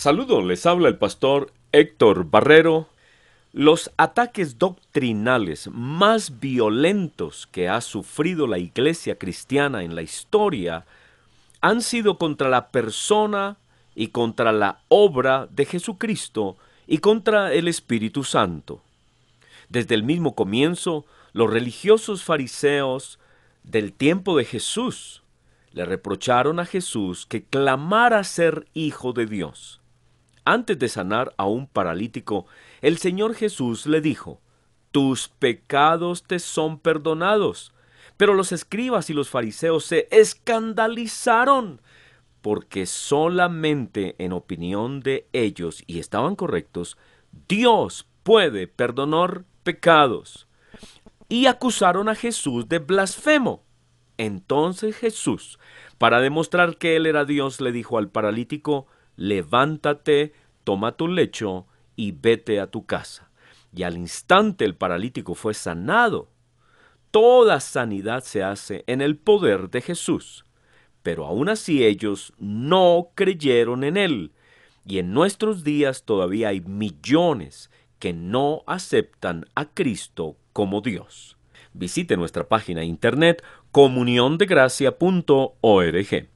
Saludos, les habla el pastor Héctor Barrero. Los ataques doctrinales más violentos que ha sufrido la iglesia cristiana en la historia han sido contra la persona y contra la obra de Jesucristo y contra el Espíritu Santo. Desde el mismo comienzo, los religiosos fariseos del tiempo de Jesús le reprocharon a Jesús que clamara ser hijo de Dios. Antes de sanar a un paralítico, el Señor Jesús le dijo, Tus pecados te son perdonados. Pero los escribas y los fariseos se escandalizaron porque solamente en opinión de ellos, y estaban correctos, Dios puede perdonar pecados. Y acusaron a Jesús de blasfemo. Entonces Jesús, para demostrar que él era Dios, le dijo al paralítico, levántate, toma tu lecho y vete a tu casa. Y al instante el paralítico fue sanado. Toda sanidad se hace en el poder de Jesús. Pero aún así ellos no creyeron en Él. Y en nuestros días todavía hay millones que no aceptan a Cristo como Dios. Visite nuestra página internet comuniondegracia.org.